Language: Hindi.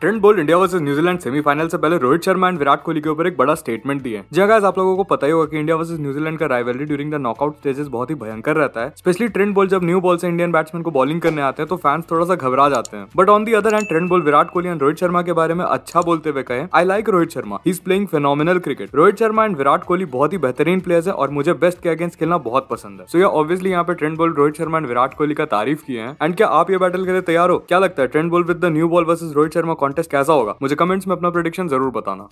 ट्रेंड बोल इंडिया वर्सेस न्यूजीलैंड सेमीफाइनल से पहले रोहित शर्मा एंड विराट कोहली के ऊपर एक बड़ा स्टेटमेंट दिए जगह हाँ, आप लोगों को पता ही होगा कि इंडिया वर्सेस न्यूजीलैंड का rivalry during the knockout stages बहुत ही भयंकर रहता है स्पेशली ट्रेंड बोल जब न्यू बॉल से इंडियन बैट्समैन को बॉलिंग करने आते हैं तो फैंस थोड़ा सा घबरा जाते हैं but on the other hand Trent Boult Virat Kohli and Rohit Sharma के बारे में अच्छा बोलते हुए कहे I like Rohit Sharma is playing phenomenal cricket Rohit Sharma and Virat Kohli बहुत ही बेहतरीन प्लेयर्स है और मुझे बेस्ट के अगेंस्ट खेलना बहुत पसंद है सो ये ऑब्वियसली यहाँ पे Trent Boult Rohit Sharma and Virat Kohli का तारीफ किए हैं एंड क्या आप ये बैटल के लिए तैयार हो क्या लगता है Trent Boult with the new ball versus Rohit Sharma contest कैसा होगा मुझे कमेंट्स में अपना प्रोडिक्शन जरूर बताना